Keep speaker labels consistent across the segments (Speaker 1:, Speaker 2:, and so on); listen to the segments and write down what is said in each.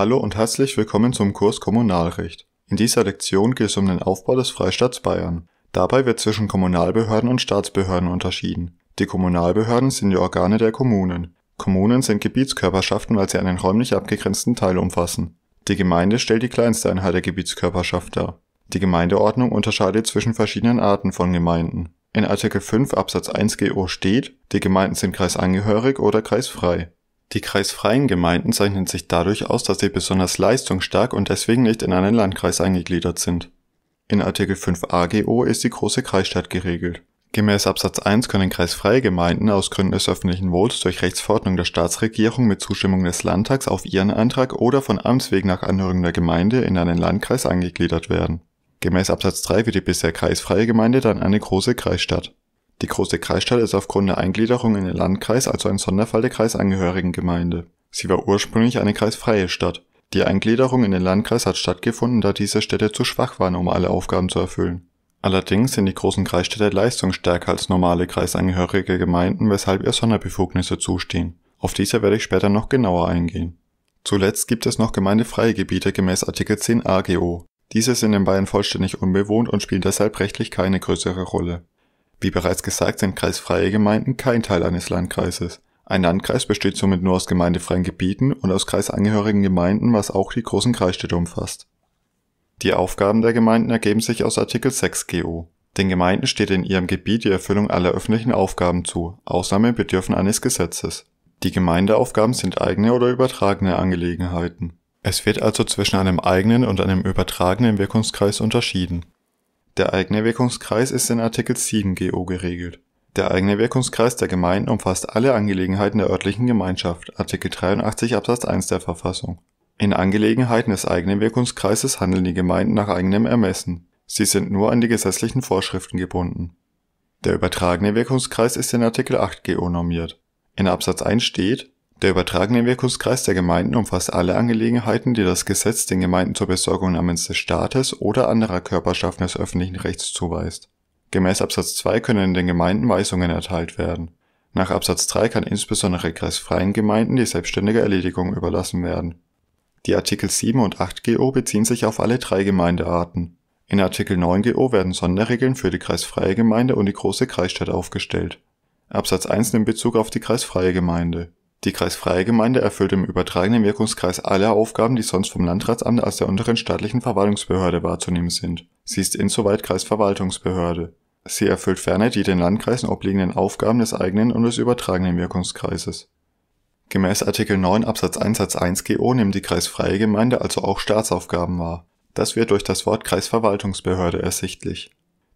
Speaker 1: Hallo und herzlich willkommen zum Kurs Kommunalrecht. In dieser Lektion geht es um den Aufbau des Freistaats Bayern. Dabei wird zwischen Kommunalbehörden und Staatsbehörden unterschieden. Die Kommunalbehörden sind die Organe der Kommunen. Kommunen sind Gebietskörperschaften, weil sie einen räumlich abgegrenzten Teil umfassen. Die Gemeinde stellt die kleinste Einheit der Gebietskörperschaft dar. Die Gemeindeordnung unterscheidet zwischen verschiedenen Arten von Gemeinden. In Artikel 5 Absatz 1 GO steht, die Gemeinden sind kreisangehörig oder kreisfrei. Die kreisfreien Gemeinden zeichnen sich dadurch aus, dass sie besonders leistungsstark und deswegen nicht in einen Landkreis eingegliedert sind. In Artikel 5 AGO ist die große Kreisstadt geregelt. Gemäß Absatz 1 können kreisfreie Gemeinden aus Gründen des öffentlichen Wohls durch Rechtsverordnung der Staatsregierung mit Zustimmung des Landtags auf ihren Antrag oder von Amts wegen nach Anhörung der Gemeinde in einen Landkreis eingegliedert werden. Gemäß Absatz 3 wird die bisher kreisfreie Gemeinde dann eine große Kreisstadt die große Kreisstadt ist aufgrund der Eingliederung in den Landkreis also ein Sonderfall der Kreisangehörigengemeinde. Sie war ursprünglich eine kreisfreie Stadt. Die Eingliederung in den Landkreis hat stattgefunden, da diese Städte zu schwach waren, um alle Aufgaben zu erfüllen. Allerdings sind die großen Kreisstädte leistungsstärker als normale kreisangehörige Gemeinden, weshalb ihr Sonderbefugnisse zustehen. Auf diese werde ich später noch genauer eingehen. Zuletzt gibt es noch gemeindefreie Gebiete gemäß Artikel 10 AGO. Diese sind in Bayern vollständig unbewohnt und spielen deshalb rechtlich keine größere Rolle. Wie bereits gesagt sind kreisfreie Gemeinden kein Teil eines Landkreises. Ein Landkreis besteht somit nur aus gemeindefreien Gebieten und aus kreisangehörigen Gemeinden, was auch die großen Kreisstädte umfasst. Die Aufgaben der Gemeinden ergeben sich aus Artikel 6 GO. Den Gemeinden steht in ihrem Gebiet die Erfüllung aller öffentlichen Aufgaben zu, Ausnahmen bedürfen eines Gesetzes. Die Gemeindeaufgaben sind eigene oder übertragene Angelegenheiten. Es wird also zwischen einem eigenen und einem übertragenen Wirkungskreis unterschieden. Der eigene Wirkungskreis ist in Artikel 7 GO geregelt. Der eigene Wirkungskreis der Gemeinden umfasst alle Angelegenheiten der örtlichen Gemeinschaft (Artikel 83 Absatz 1 der Verfassung. In Angelegenheiten des eigenen Wirkungskreises handeln die Gemeinden nach eigenem Ermessen. Sie sind nur an die gesetzlichen Vorschriften gebunden. Der übertragene Wirkungskreis ist in Artikel 8 GO normiert. In Absatz 1 steht der übertragene Wirkungskreis der Gemeinden umfasst alle Angelegenheiten, die das Gesetz den Gemeinden zur Besorgung namens des Staates oder anderer Körperschaften des öffentlichen Rechts zuweist. Gemäß Absatz 2 können den Gemeinden Weisungen erteilt werden. Nach Absatz 3 kann insbesondere kreisfreien Gemeinden die selbstständige Erledigung überlassen werden. Die Artikel 7 und 8 GO beziehen sich auf alle drei Gemeindearten. In Artikel 9 GO werden Sonderregeln für die kreisfreie Gemeinde und die große Kreisstadt aufgestellt. Absatz 1 nimmt Bezug auf die kreisfreie Gemeinde die kreisfreie Gemeinde erfüllt im übertragenen Wirkungskreis alle Aufgaben, die sonst vom Landratsamt als der unteren staatlichen Verwaltungsbehörde wahrzunehmen sind. Sie ist insoweit Kreisverwaltungsbehörde. Sie erfüllt ferner die den Landkreisen obliegenden Aufgaben des eigenen und des übertragenen Wirkungskreises. Gemäß Artikel 9 Absatz 1 Satz 1 GO nimmt die kreisfreie Gemeinde also auch Staatsaufgaben wahr. Das wird durch das Wort Kreisverwaltungsbehörde ersichtlich.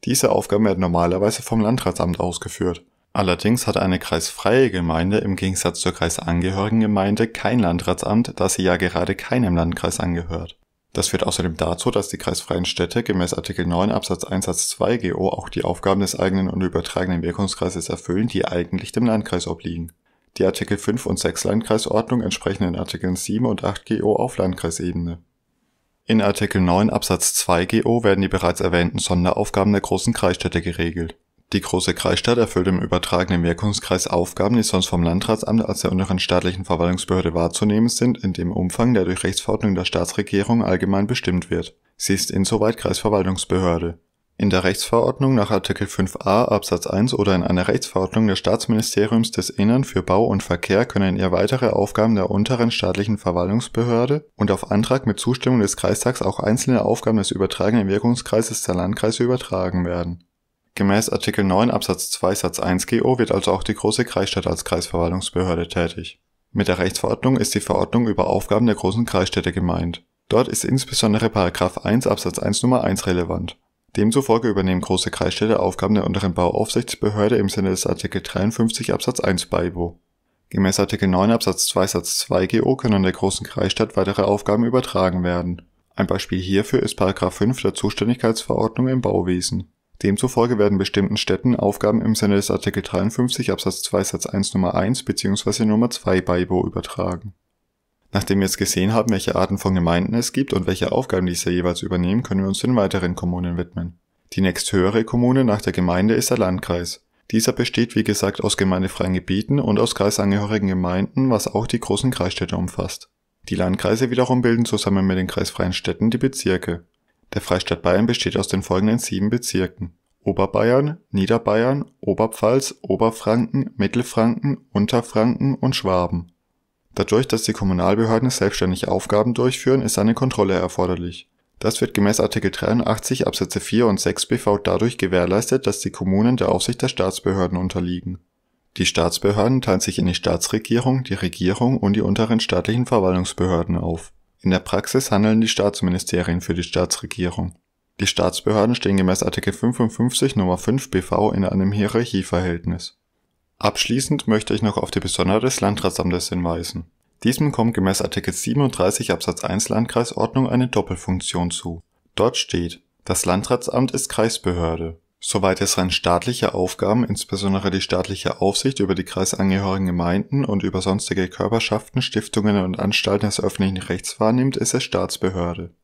Speaker 1: Diese Aufgaben werden normalerweise vom Landratsamt ausgeführt Allerdings hat eine kreisfreie Gemeinde im Gegensatz zur kreisangehörigen Gemeinde kein Landratsamt, da sie ja gerade keinem Landkreis angehört. Das führt außerdem dazu, dass die kreisfreien Städte gemäß Artikel 9 Absatz 1 Satz 2 GO auch die Aufgaben des eigenen und übertragenen Wirkungskreises erfüllen, die eigentlich dem Landkreis obliegen. Die Artikel 5 und 6 Landkreisordnung entsprechen den Artikeln 7 und 8 GO auf Landkreisebene. In Artikel 9 Absatz 2 GO werden die bereits erwähnten Sonderaufgaben der großen Kreisstädte geregelt. Die große Kreisstadt erfüllt im übertragenen Wirkungskreis Aufgaben, die sonst vom Landratsamt als der unteren staatlichen Verwaltungsbehörde wahrzunehmen sind, in dem Umfang, der durch Rechtsverordnung der Staatsregierung allgemein bestimmt wird. Sie ist insoweit Kreisverwaltungsbehörde. In der Rechtsverordnung nach Artikel 5a Absatz 1 oder in einer Rechtsverordnung des Staatsministeriums des Innern für Bau und Verkehr können ihr weitere Aufgaben der unteren staatlichen Verwaltungsbehörde und auf Antrag mit Zustimmung des Kreistags auch einzelne Aufgaben des übertragenen Wirkungskreises der Landkreise übertragen werden Gemäß Artikel 9 Absatz 2 Satz 1 GO wird also auch die Große Kreisstadt als Kreisverwaltungsbehörde tätig. Mit der Rechtsverordnung ist die Verordnung über Aufgaben der großen Kreisstädte gemeint. Dort ist insbesondere § 1 Absatz 1 Nummer 1 relevant. Demzufolge übernehmen große Kreisstädte Aufgaben der unteren Bauaufsichtsbehörde im Sinne des Artikel 53 Absatz 1 BAIBO. Gemäß Artikel 9 Absatz 2 Satz 2 GO können der großen Kreisstadt weitere Aufgaben übertragen werden. Ein Beispiel hierfür ist § 5 der Zuständigkeitsverordnung im Bauwesen Demzufolge werden bestimmten Städten Aufgaben im Sinne des Artikel 53 Absatz 2 Satz 1 Nummer 1 bzw. Nummer 2 BeiBo übertragen. Nachdem wir jetzt gesehen haben, welche Arten von Gemeinden es gibt und welche Aufgaben diese jeweils übernehmen, können wir uns den weiteren Kommunen widmen. Die nächsthöhere Kommune nach der Gemeinde ist der Landkreis. Dieser besteht wie gesagt aus gemeindefreien Gebieten und aus kreisangehörigen Gemeinden, was auch die großen Kreisstädte umfasst. Die Landkreise wiederum bilden zusammen mit den kreisfreien Städten die Bezirke. Der Freistaat Bayern besteht aus den folgenden sieben Bezirken: Oberbayern, Niederbayern, Oberpfalz, Oberfranken, Mittelfranken, Unterfranken und Schwaben. Dadurch, dass die Kommunalbehörden selbstständig Aufgaben durchführen, ist eine Kontrolle erforderlich. Das wird gemäß Artikel 83 Absätze 4 und 6 BV dadurch gewährleistet, dass die Kommunen der Aufsicht der Staatsbehörden unterliegen. Die Staatsbehörden teilen sich in die Staatsregierung, die Regierung und die unteren staatlichen Verwaltungsbehörden auf in der Praxis handeln die Staatsministerien für die Staatsregierung. Die Staatsbehörden stehen gemäß Artikel 55 Nummer 5 BV in einem Hierarchieverhältnis. Abschließend möchte ich noch auf die Besonderheit des Landratsamtes hinweisen. Diesem kommt gemäß Artikel 37 Absatz 1 Landkreisordnung eine Doppelfunktion zu. Dort steht, das Landratsamt ist Kreisbehörde soweit es rein staatliche Aufgaben, insbesondere die staatliche Aufsicht über die kreisangehörigen Gemeinden und über sonstige Körperschaften, Stiftungen und Anstalten des öffentlichen Rechts wahrnimmt, ist es Staatsbehörde.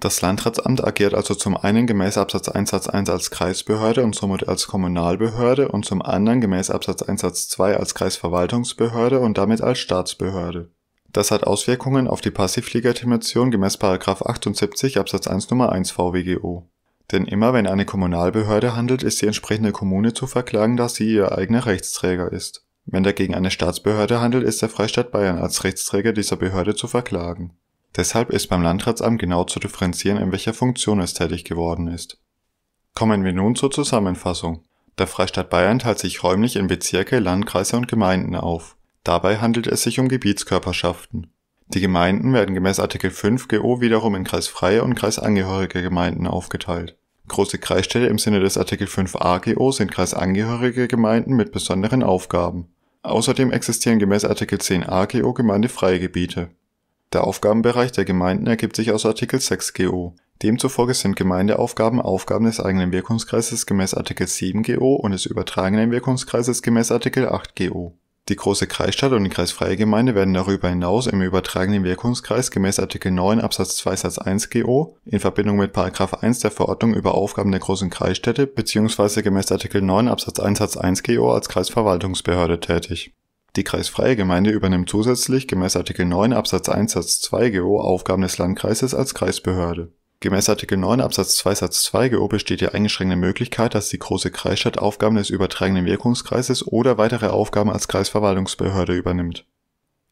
Speaker 1: Das Landratsamt agiert also zum einen gemäß Absatz 1 Satz 1 als Kreisbehörde und somit als Kommunalbehörde und zum anderen gemäß Absatz 1 Satz 2 als Kreisverwaltungsbehörde und damit als Staatsbehörde. Das hat Auswirkungen auf die Passivlegitimation gemäß 78 Absatz 1 Nummer 1 VWGO. Denn immer wenn eine Kommunalbehörde handelt, ist die entsprechende Kommune zu verklagen, da sie ihr eigener Rechtsträger ist. Wenn dagegen eine Staatsbehörde handelt, ist der Freistaat Bayern als Rechtsträger dieser Behörde zu verklagen. Deshalb ist beim Landratsamt genau zu differenzieren, in welcher Funktion es tätig geworden ist. Kommen wir nun zur Zusammenfassung. Der Freistaat Bayern teilt sich räumlich in Bezirke, Landkreise und Gemeinden auf. Dabei handelt es sich um Gebietskörperschaften. Die Gemeinden werden gemäß Artikel 5 GO wiederum in kreisfreie und kreisangehörige Gemeinden aufgeteilt. Große Kreisstädte im Sinne des Artikel 5 AGO sind kreisangehörige Gemeinden mit besonderen Aufgaben. Außerdem existieren gemäß Artikel 10 AGO gemeindefreie Gebiete. Der Aufgabenbereich der Gemeinden ergibt sich aus Artikel 6 GO. Demzufolge sind Gemeindeaufgaben Aufgaben des eigenen Wirkungskreises gemäß Artikel 7 GO und des übertragenen Wirkungskreises gemäß Artikel 8 GO die große Kreisstadt und die kreisfreie Gemeinde werden darüber hinaus im übertragenen Wirkungskreis gemäß Artikel 9 Absatz 2 Satz 1 GO in Verbindung mit 1 der Verordnung über Aufgaben der großen Kreisstädte bzw. gemäß Artikel 9 Absatz 1 Satz 1 GO als Kreisverwaltungsbehörde tätig. Die kreisfreie Gemeinde übernimmt zusätzlich gemäß Artikel 9 Absatz 1 Satz 2 GO Aufgaben des Landkreises als Kreisbehörde Gemäß Artikel 9 Absatz 2 Satz 2 GO besteht die eingeschränkte Möglichkeit, dass die Große Kreisstadt Aufgaben des übertragenen Wirkungskreises oder weitere Aufgaben als Kreisverwaltungsbehörde übernimmt.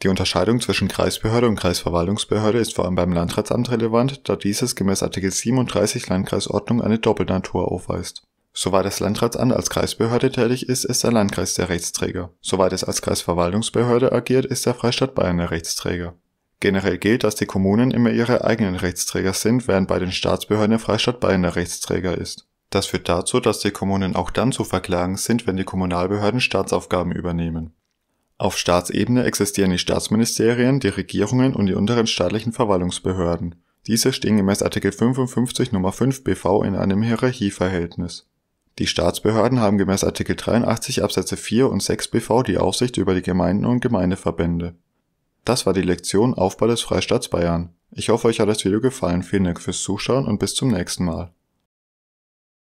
Speaker 1: Die Unterscheidung zwischen Kreisbehörde und Kreisverwaltungsbehörde ist vor allem beim Landratsamt relevant, da dieses gemäß Artikel 37 Landkreisordnung eine Doppelnatur aufweist. Soweit das Landratsamt als Kreisbehörde tätig ist, ist der Landkreis der Rechtsträger. Soweit es als Kreisverwaltungsbehörde agiert, ist der Freistaat Bayern der Rechtsträger Generell gilt, dass die Kommunen immer ihre eigenen Rechtsträger sind, während bei den Staatsbehörden der Freistaat Bayern der Rechtsträger ist. Das führt dazu, dass die Kommunen auch dann zu verklagen sind, wenn die Kommunalbehörden Staatsaufgaben übernehmen. Auf Staatsebene existieren die Staatsministerien, die Regierungen und die unteren staatlichen Verwaltungsbehörden. Diese stehen gemäß Artikel 55 Nummer 5 BV in einem Hierarchieverhältnis. Die Staatsbehörden haben gemäß Artikel 83 Absätze 4 und 6 BV die Aufsicht über die Gemeinden und Gemeindeverbände. Das war die Lektion Aufbau des Freistaats Bayern. Ich hoffe, euch hat das Video gefallen. Vielen Dank fürs Zuschauen und bis zum nächsten Mal.